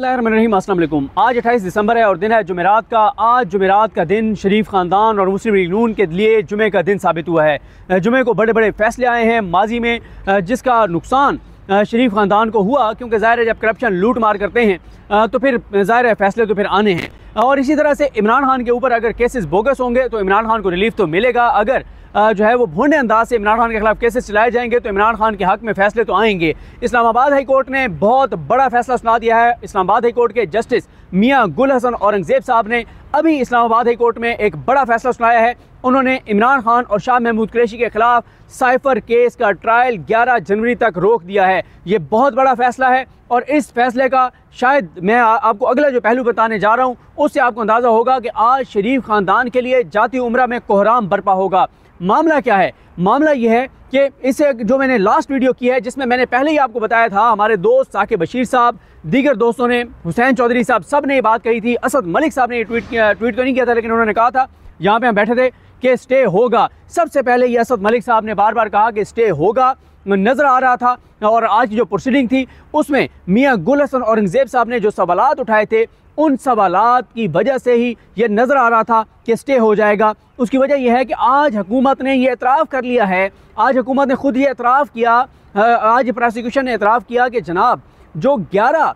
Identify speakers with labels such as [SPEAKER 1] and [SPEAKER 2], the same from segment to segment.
[SPEAKER 1] रहीम आज 28 दिसंबर है और दिन है जुमेरात का आज जुमेरात का दिन शरीफ ख़ानदान और मुस्लिम लीग नून के लिए जुमे का दिन साबित हुआ है जुमे को बड़े बड़े फैसले आए हैं माजी में जिसका नुकसान शरीफ ख़ानदान को हुआ क्योंकि ज़ाहिर है जब करप्शन लूट मार करते हैं तो फिर ज़ाहिर है फैसले तो फिर आने हैं और इसी तरह से इमरान खान के ऊपर अगर केसेस बोगस होंगे तो इमरान खान को रिलीफ तो मिलेगा अगर जो है वो भोंडे अंदाज से इमरान खान के खिलाफ केसेस चलाए जाएंगे तो इमरान खान के हक में फैसले तो आएंगे इस्लामाबाद हाई कोर्ट ने बहुत बड़ा फैसला सुना दिया है इस्लामाबाद हाई कोर्ट के जस्टिस मियाँ गुल हसन औरंगज़ेब साहब ने अभी इस्लामाबाद हाई कोर्ट में एक बड़ा फैसला सुनाया है उन्होंने इमरान खान और शाह महमूद कुरेशी के खिलाफ साइफर केस का ट्रायल 11 जनवरी तक रोक दिया है ये बहुत बड़ा फैसला है और इस फैसले का शायद मैं आपको अगला जो पहलू बताने जा रहा हूँ उससे आपको अंदाज़ा होगा कि आज शरीफ ख़ानदान के लिए जाती उम्र में कोहराम बरपा होगा मामला क्या है मामला यह है कि इस जो मैंने लास्ट वीडियो की है जिसमें मैंने पहले ही आपको बताया था हमारे दोस्त साकिब बशीर साहब दीगर दोस्तों ने हुसैन चौधरी साहब सब ने बात कही थी असद मलिक साहब ने ट्वीट किया ट्वीट तो नहीं किया था लेकिन उन्होंने कहा था यहाँ पे हम बैठे थे कि स्टे होगा सबसे पहले ये असद मलिक साहब ने बार बार कहा कि स्टे होगा नज़र आ रहा था और आज की जो प्रोसीडिंग थी उसमें मियाँ गुल हसन औरंगज़ेब साहब ने जो सवाल उठाए थे उन सवाल की वजह से ही यह नज़र आ रहा था कि स्टे हो जाएगा उसकी वजह यह है कि आज हुकूमत ने यह एतराफ़ कर लिया है आज हुकूमत ने ख़ुद ये एतराफ़ किया आज प्रोसिक्यूशन ने एतराफ़ किया कि जनाब जो ग्यारह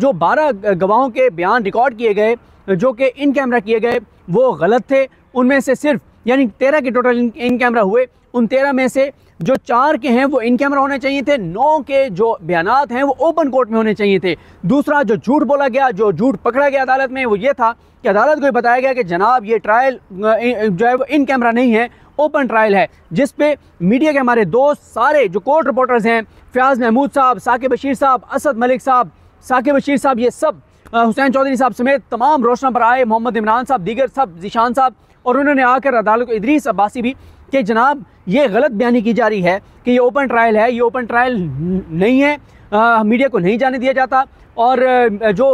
[SPEAKER 1] जो बारह गवाहों के बयान रिकॉर्ड किए गए जो कि इन कैमरा किए गए वो गलत थे उनमें से सिर्फ यानी तेरह के टोटल इन कैमरा हुए उन तेरह में से जो चार के हैं वो इन कैमरा होने चाहिए थे नौ के जो बयान हैं वो ओपन कोर्ट में होने चाहिए थे दूसरा जो झूठ बोला गया जो झूठ पकड़ा गया अदालत में वो ये था कि अदालत को बताया गया कि जनाब ये ट्रायल जो है वो इन कैमरा नहीं है ओपन ट्रायल है जिस पे मीडिया के हमारे दोस्त सारे जो कोर्ट रिपोर्टर्स हैं फयाज महमूद साहब साकिब बशीर साहब असद मलिक साहब साकिब बशीर साहब ये सब हुसैन चौधरी साहब समेत तमाम रोशन पर आए मोहम्मद इमरान साहब दीगर साहब जीशान साहब और उन्होंने आकर अदालत को इदरीस अब्बासी भी कि जनाब ये गलत बयानी की जा रही है कि ये ओपन ट्रायल है ये ओपन ट्रायल नहीं है मीडिया को नहीं जाने दिया जाता और जो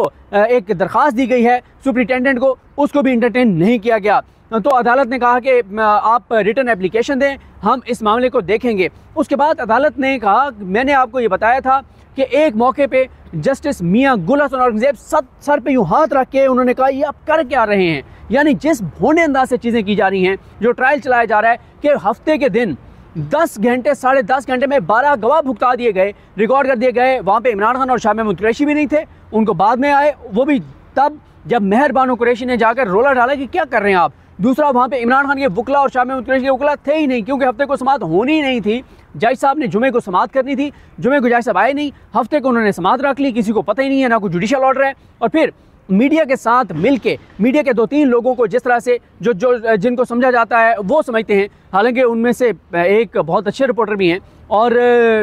[SPEAKER 1] एक दरख्वास्त दी गई है सुप्रिटेंडेंट को उसको भी इंटरटेन नहीं किया गया तो अदालत ने कहा कि आप रिटर्न एप्लीकेशन दें हम इस मामले को देखेंगे उसके बाद अदालत ने कहा मैंने आपको ये बताया था कि एक मौके पे जस्टिस मियाँ हसन औरंगजेब सत सर पे यूँ हाथ रख के उन्होंने कहा ये आप कर क्या रहे हैं यानी जिस भोने अंदाज से चीज़ें की जा रही हैं जो ट्रायल चलाया जा रहा है कि हफ्ते के दिन दस घंटे साढ़े दस घंटे में बारह गवाह भुगता दिए गए रिकॉर्ड कर दिए गए वहाँ पे इमरान खान और शाह महमूद कुरैशी भी नहीं थे उनको बाद में आए वो भी तब जब मेहरबानो कुरैशी ने जाकर रोला डाला कि क्या कर रहे हैं आप दूसरा वहाँ पे इमरान खान के वकला और शाह महमूद कुरैशी के वकला थे ही नहीं क्योंकि हफ्ते को समात होनी ही नहीं थी जाय साहब ने जुमे को समात करनी थी जुमे को जाय साहब आए नहीं हफ्ते को उन्होंने समात रख ली किसी को पता ही नहीं है ना कोई जुडिशल ऑर्डर है और फिर मीडिया के साथ मिलके मीडिया के दो तीन लोगों को जिस तरह से जो जो जिनको समझा जाता है वो समझते हैं हालांकि उनमें से एक बहुत अच्छे रिपोर्टर भी हैं और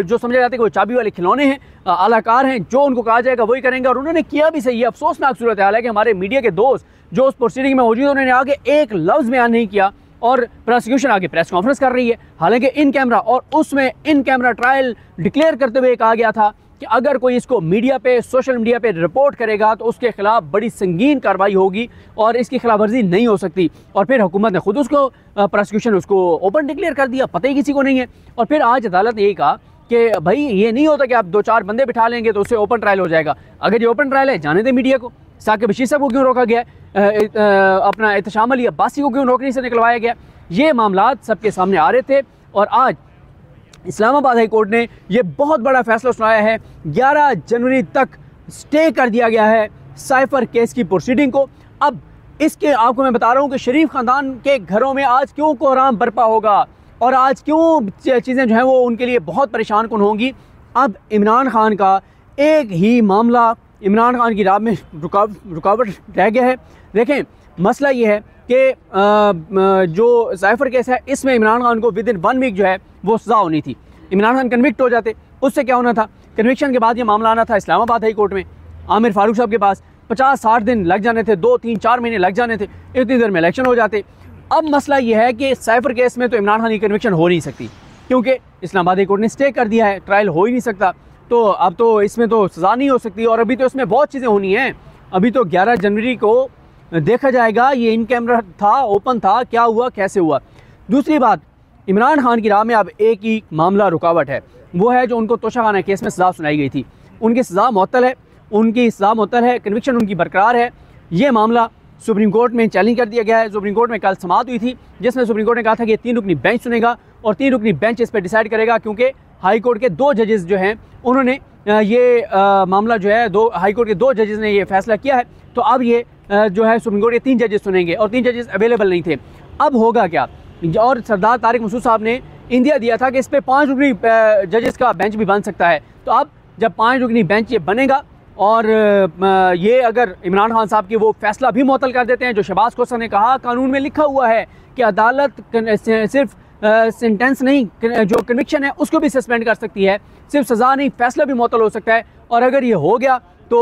[SPEAKER 1] जो समझा जाता है कि वो चाबी वाले खिलौने हैं अलाकार हैं जो उनको कहा जाएगा वही करेंगे और उन्होंने किया भी सही है अफसोसनाक सूरत हाल है कि हमारे मीडिया के दोस्त जो उस प्रोसीडिंग में मौजूद उन्होंने आगे एक लफ्ज़ बयान नहीं किया और प्रोसिक्यूशन आगे प्रेस कॉन्फ्रेंस कर रही है हालांकि इन कैमरा और उसमें इन कैमरा ट्रायल डिक्लेयर करते हुए कहा गया था कि अगर कोई इसको मीडिया पे सोशल मीडिया पे रिपोर्ट करेगा तो उसके ख़िलाफ़ बड़ी संगीन कार्रवाई होगी और इसकी खिलाफ वर्जी नहीं हो सकती और फिर हुकूमत ने ख़ुद उसको प्रोसिक्यूशन उसको ओपन डिक्लेयर कर दिया पता ही किसी को नहीं है और फिर आज अदालत ने यही कहा कि भाई ये नहीं होता कि आप दो चार बंदे बिठा लेंगे तो उससे ओपन ट्रायल हो जाएगा अगर ये ओपन ट्रायल है जाने दें मीडिया को साकिब साहब को क्यों रोका गया अपना एहतम अली अब्बासी को क्यों नौकरी से निकलवाया गया ये मामला सबके सामने आ रहे थे और आज इस्लामाबाद हाई कोर्ट ने यह बहुत बड़ा फैसला सुनाया है 11 जनवरी तक स्टे कर दिया गया है साइफर केस की प्रोसीडिंग को अब इसके आपको मैं बता रहा हूँ कि शरीफ ख़ानदान के घरों में आज क्यों कोहराम बरपा होगा और आज क्यों चीज़ें जो हैं वो उनके लिए बहुत परेशान कौन होंगी अब इमरान खान का एक ही मामला इमरान खान की राह में रुकाव रुकावट रह गया है देखें मसला ये है कि जो साइफर केस है इसमें इमरान खान को विद इन वन वीक जो है वो सज़ा होनी थी इमरान खान कन्विक्ट हो जाते उससे क्या होना था कन्विक्शन के बाद ये मामला आना था इस्लामाबाद हाई कोर्ट में आमिर फारूक साहब के पास पचास साठ दिन लग जाने थे दो तीन चार महीने लग जाने थे इतनी देर में इलेक्शन हो जाते अब मसला यह है कि साइफर केस में तो इमरान खान की कन्विक्शन हो नहीं सकती क्योंकि इस्लामाबाद हाई कोर्ट ने स्टे कर दिया है ट्रायल हो ही नहीं सकता तो अब तो इसमें तो सज़ा नहीं हो सकती और अभी तो इसमें बहुत चीज़ें होनी हैं अभी तो 11 जनवरी को देखा जाएगा ये इन कैमरा था ओपन था क्या हुआ कैसे हुआ दूसरी बात इमरान खान की राह में अब एक ही मामला रुकावट है वो है जो उनको तोशाखाना केस में सजा सुनाई गई थी उनकी सज़ा मअतल है उनकी सज़ा मअतल है कन्विक्शन उनकी बरकरार है ये मामला सुप्रीम कोर्ट में चैलेंज कर दिया गया है सुप्रीम कोर्ट में कल समाप्त हुई थी जिसमें सुप्रीम कोर्ट ने कहा था कि तीन रुकनी बेंच सुनेगा और तीन रुकनी बेंच इस पर डिसाइड करेगा क्योंकि हाई कोर्ट के दो जजेस जो हैं उन्होंने ये आ, मामला जो है दो हाई कोर्ट के दो जजेस ने ये फैसला किया है तो अब ये आ, जो है सुप्रीम कोर्ट के तीन जजेस सुनेंगे और तीन जजेस अवेलेबल नहीं थे अब होगा क्या और सरदार तारिक मसूद साहब ने इंडिया दिया था कि इस पर पाँच रुकनी जजेस का बेंच भी बन सकता है तो अब जब पाँच रुकनी बेंच ये बनेगा और ये अगर इमरान खान साहब की वो फैसला भी मअतल कर देते हैं जो शहबाज खोसा ने कहा कानून में लिखा हुआ है कि अदालत सिर्फ सेंटेंस नहीं जो कन्विक्शन है उसको भी सस्पेंड कर सकती है सिर्फ सज़ा नहीं फैसला भी मअतल हो सकता है और अगर ये हो गया तो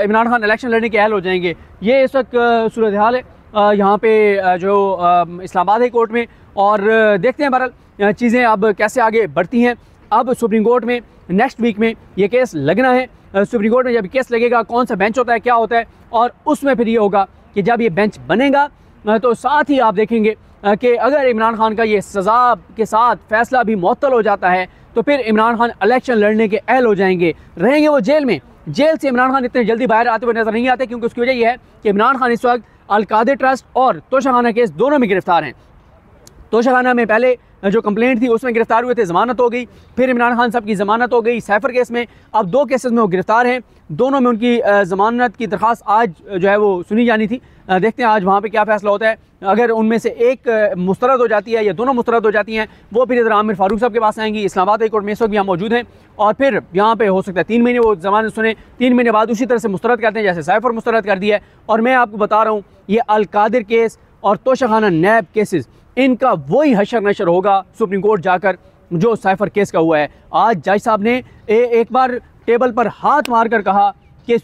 [SPEAKER 1] इमरान खान इलेक्शन लड़ने के अहल हो जाएंगे ये इस वक्त सूरत हाल है यहाँ पे जो इस्लामाबाद हाई कोर्ट में और देखते हैं बहरहाल चीज़ें अब कैसे आगे बढ़ती हैं अब सुप्रीम कोर्ट में नेक्स्ट वीक में ये केस लगना है सुप्रीम कोर्ट में जब केस लगेगा कौन सा बेंच होता है क्या होता है और उसमें फिर ये होगा कि जब ये बेंच बनेगा तो साथ ही आप देखेंगे कि अगर इमरान खान का ये सज़ा के साथ फैसला भी मअतल हो जाता है तो फिर इमरान खान इलेक्शन लड़ने के अहल हो जाएंगे रहेंगे वो जेल में जेल से इमरान खान इतने जल्दी बाहर आते हुए नज़र नहीं आते क्योंकि उसकी वजह यह है कि इमरान खान इस वक्त अलकादे ट्रस्ट और तोशाखाना केस दोनों में गिरफ्तार हैं तोशाखाना में पहले जो कंप्लेंट थी उसमें गिरफ्तार हुए थे जमानत हो गई फिर इमरान खान साहब की ज़मानत हो गई सैफर केस में अब दो केसेस में वो गिरफ्तार हैं दोनों में उनकी ज़मानत की दरख्वास्त आज जो है वो सुनी जानी थी देखते हैं आज वहाँ पर क्या फैसला होता है अगर उनमें से एक मुस्तरद हो जाती है या दोनों मुस्तरद हो जाती हैं वो फिर इधर आमिर फारूक साहब के पास आएंगी इस्लामाबाद हाई कोर्ट में इस वक्त भी यहाँ मौजूद हैं और फिर यहाँ पे हो सकता है तीन महीने वो जमानत सुने तीन महीने बाद उसी तरह से मुस्तरद करते हैं जैसे सैफर मुस्तरद कर दिया है और मैं आपको बता रहा हूँ ये अलकादिर केस और तोशाखाना नैब केसेस इनका वही हशर नशर होगा सुप्रीम कोर्ट जाकर जो साइफर केस का हुआ है आज जज साहब ने ए, एक बार टेबल पर हाथ मार कर कहा कि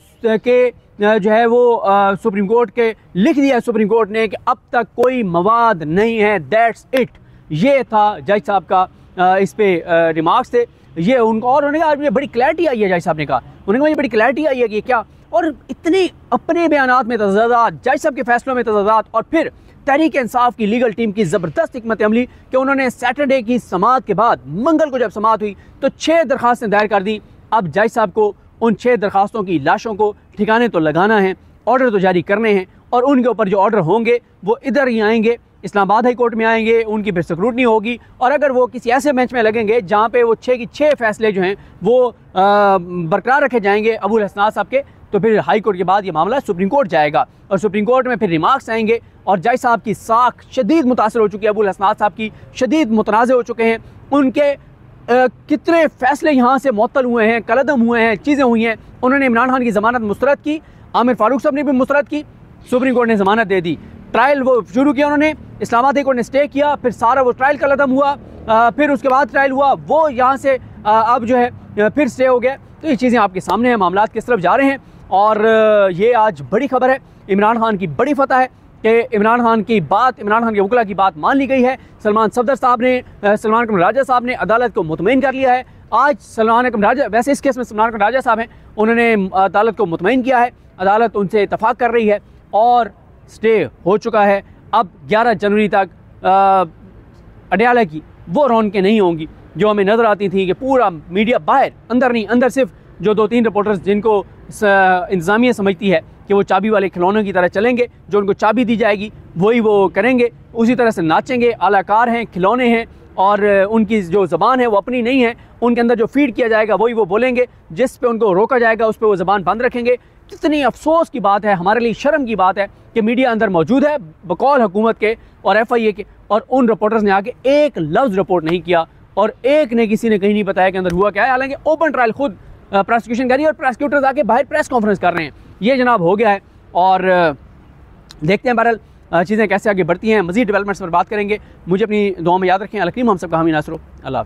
[SPEAKER 1] के जो है वो आ, सुप्रीम कोर्ट के लिख दिया सुप्रीम कोर्ट ने कि अब तक कोई मवाद नहीं है दैट्स इट ये था जज साहब का आ, इस पर रिमार्क्स थे ये उनको और उन्होंने कहा मुझे बड़ी क्लैरिटी आई है जज साहब ने कहा उन्होंने कहा बड़ी क्लैरिटी आई है कि क्या और इतने अपने बयान में तजादात जज साहब के फैसलों में तजादात और फिर तहरीक इंसाफ की लीगल टीम की ज़बरदस्त हमत अमली कि उन्होंने सैटरडे की समात के बाद मंगल को जब समात हुई तो छः दरखास्तें दायर कर दी अब जज साहब को उन छः दरखास्तों की लाशों को ठिकाने तो लगाना है ऑर्डर तो जारी करने हैं और उनके ऊपर जो ऑर्डर होंगे वो इधर ही आएंगे इस्लामाबाद हाई कोर्ट में आएंगे उनकी फिर स्क्रूटनी होगी और अगर वो किसी ऐसे बेंच में लगेंगे जहाँ पे वो छः की छः फैसले जो हैं वो बरकरार रखे जाएंगे अबूल हसनाज साहब के तो फिर हाई कोर्ट के बाद ये मामला सुप्रीम कोर्ट जाएगा और सुप्रीम कोर्ट में फिर रिमार्क्स आएंगे और जय साहब की साख शदीद मुतासर हो चुकी है अबुल हसनाद साहब की शदीद मुतनाज़ हो चुके हैं उनके आ, कितने फैसले यहाँ से मअतल हुए हैं कलदम हुए हैं चीज़ें हुई हैं उन्होंने इमरान खान की जमानत मुस्तरद की आमिर फारूक साहब ने भी मुस्तरद की सुप्रीम कोर्ट ने जमानत दे दी ट्रायल वो शुरू किया उन्होंने इस्लामाबाद हाई कोर्ट ने स्टे किया फिर सारा वो ट्रायल कलदम हुआ आ, फिर उसके बाद ट्रायल हुआ वो यहाँ से आ, अब जो है फिर स्टे हो गया तो ये चीज़ें आपके सामने हैं मामला किस तरफ जा रहे हैं और ये आज बड़ी खबर है इमरान खान की बड़ी फतह है कि इमरान खान की बात इमरान खान के वकला की बात मान ली गई है सलमान सफदर साहब ने सलमान कम राजा साहब ने अदालत को मुतमिन कर लिया है आज सलमान अकम राजा वैसे इस केस में सलमान अकम राजा साहब हैं उन्होंने अदालत को मुतमिन किया है अदालत उनसे इतफाक़ कर रही है और स्टे हो चुका है अब 11 जनवरी तक अडयाला की वो रौनकें नहीं होंगी जो हमें नज़र आती थी कि पूरा मीडिया बाहर अंदर नहीं अंदर सिर्फ जो दो तीन रिपोर्टर्स जिनको इंतज़ामिया समझती है कि वो चाबी वाले खिलौनों की तरह चलेंगे जो उनको चाबी दी जाएगी वही वो करेंगे उसी तरह से नाचेंगे आलाकार हैं खिलौने हैं और उनकी जो ज़बान है वो अपनी नहीं है उनके अंदर जो फीड किया जाएगा वही वो बोलेंगे जिस पे उनको रोका जाएगा उस पर वो ज़बान बंद रखेंगे कितनी अफसोस की बात है हमारे लिए शर्म की बात है कि मीडिया अंदर मौजूद है बकौल हुकूमत के और एफ आई ए के और उन रिपोर्टर्स ने आके एक लफ्ज़ रिपोर्ट नहीं किया और एक ने किसी ने कहीं नहीं बताया कि अंदर हुआ क्या है हालांकि ओपन ट्रायल खुद प्रोसिक्यूशन करी और प्रोसिक्यूटर्स आके बाहर प्रेस कॉन्फ्रेंस कर रहे हैं ये जनाब हो गया है और देखते हैं बहरल चीज़ें कैसे आगे बढ़ती हैं मजीद डेवलपमेंट्स पर बात करेंगे मुझे अपनी दुआ में याद रखें अलकीम हम सबका हमी नासरो अल्लाह